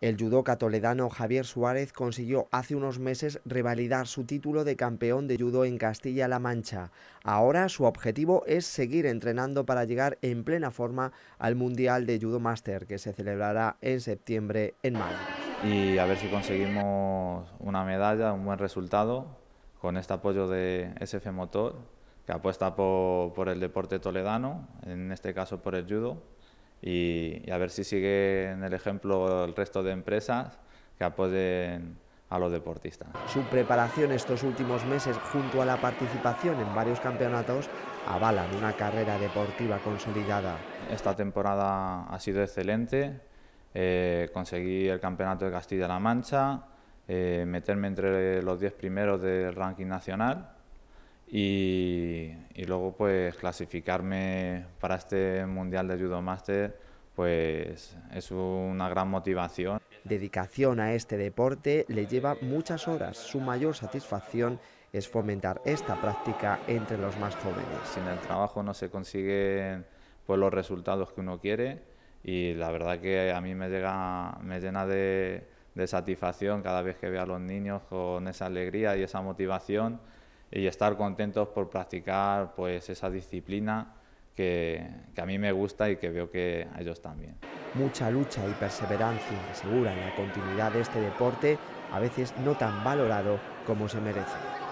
El judoca toledano Javier Suárez consiguió hace unos meses revalidar su título de campeón de judo en Castilla-La Mancha. Ahora su objetivo es seguir entrenando para llegar en plena forma al Mundial de Judo Master que se celebrará en septiembre en mayo Y a ver si conseguimos una medalla, un buen resultado con este apoyo de SF Motor que apuesta por, por el deporte toledano, en este caso por el judo y, a ver si sigue en el ejemplo el resto de empresas que apoyen a los deportistas. Su preparación estos últimos meses junto a la participación en varios campeonatos avalan una carrera deportiva consolidada. Esta temporada ha sido excelente, eh, conseguí el campeonato de Castilla-La Mancha, eh, meterme entre los 10 primeros del ranking nacional y, luego pues clasificarme para este Mundial de Judo Master pues es una gran motivación. Dedicación a este deporte le lleva muchas horas. Su mayor satisfacción es fomentar esta práctica entre los más jóvenes. Sin el trabajo no se consiguen pues, los resultados que uno quiere y la verdad que a mí me, llega, me llena de, de satisfacción cada vez que veo a los niños con esa alegría y esa motivación y estar contentos por practicar pues esa disciplina que, que, a mí me gusta y que veo que a ellos también. Mucha lucha y perseverancia aseguran la continuidad de este deporte, a veces no tan valorado como se merece.